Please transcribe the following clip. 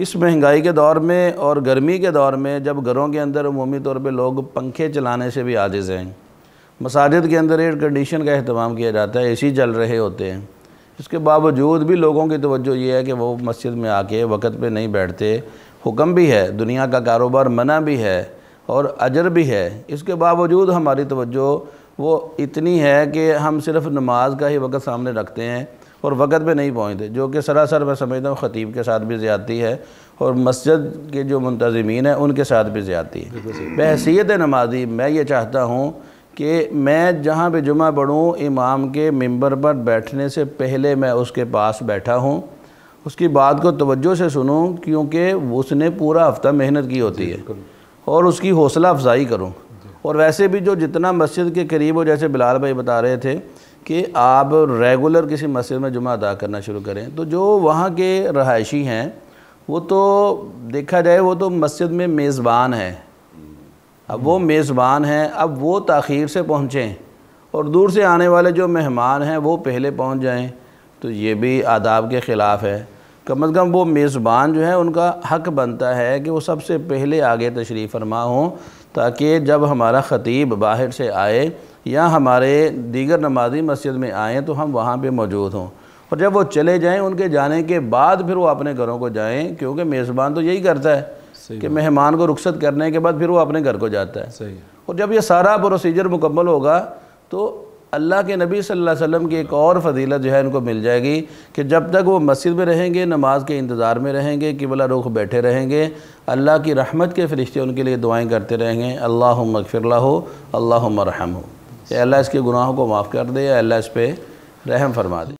इस महंगाई के दौर में और गर्मी के दौर में जब घरों के अंदर अमूमी तौर पर लोग पंखे चलाने से भी आजिज़ हैं मसाजिद के अंदर एयर कंडीशन का अहतमाम किया जाता है ए चल रहे होते हैं इसके बावजूद भी लोगों की तवज्जो ये है कि वो मस्जिद में आके वक़्त पे नहीं बैठते हुक्म भी है दुनिया का कारोबार मना भी है और अजर भी है इसके बावजूद हमारी तवज्जो वो इतनी है कि हम सिर्फ नमाज का ही वक़्त सामने रखते हैं और वक़्त पर नहीं पहुँचते जो कि सरासर मैं समझता हूँ ख़तीब के साथ भी ज़्यादती है और मस्जिद के जो मुंतजमीन हैं उनके साथ भी ज़्यादती है बहसीत नमाजी मैं ये चाहता हूँ कि मैं जहाँ भी जुमा पढ़ूँ इमाम के मंबर पर बैठने से पहले मैं उसके पास बैठा हूँ उसकी बात को तवज्जो से सुनूँ क्योंकि उसने पूरा हफ्ता मेहनत की होती है और उसकी हौसला अफजाई करूँ और वैसे भी जो जितना मस्जिद के करीब हो जैसे बिलाल भाई बता रहे थे कि आप रेगुलर किसी मस्जिद में जुमा अदा करना शुरू करें तो जो वहाँ के रहायशी हैं वो तो देखा जाए वो तो मस्जिद में मेज़बान है अब वो मेज़बान हैं अब वो तखीर से पहुँचें और दूर से आने वाले जो मेहमान हैं वो पहले पहुँच जाएँ तो ये भी आदाब के ख़िलाफ़ है कम अज़ कम वो मेज़बान जो है उनका हक बनता है कि वो सबसे पहले आगे तशरीफ़ फरमा हों ताकि जब हमारा ख़तीब बाहर से आए या हमारे दीगर नमाजी मस्जिद में आएँ तो हम वहाँ पर मौजूद हों और जब वो चले जाएँ उनके जाने के बाद फिर वो अपने घरों को जाएँ क्योंकि मेज़बान तो यही करता है कि मेहमान को रुखसत करने के बाद फिर वो अपने घर को जाता है सही और जब ये सारा प्रोसीजर मुकम्मल होगा तो अल्लाह के नबी सल्लल्लाहु अलैहि वसल्लम की एक और फजीलत जो है इनको मिल जाएगी कि जब तक वो मस्जिद में रहेंगे नमाज के इंतज़ार में रहेंगे कि वाला रुख बैठे रहेंगे अल्लाह की रहमत के फ़रिश्ते उनके लिए दुआएं करते रहेंगे अल्लाह हो अल्लाह हो अल्लाह इसके गुनाहों को माफ़ कर दे या अल्लाह इस पर रहम फरमा दे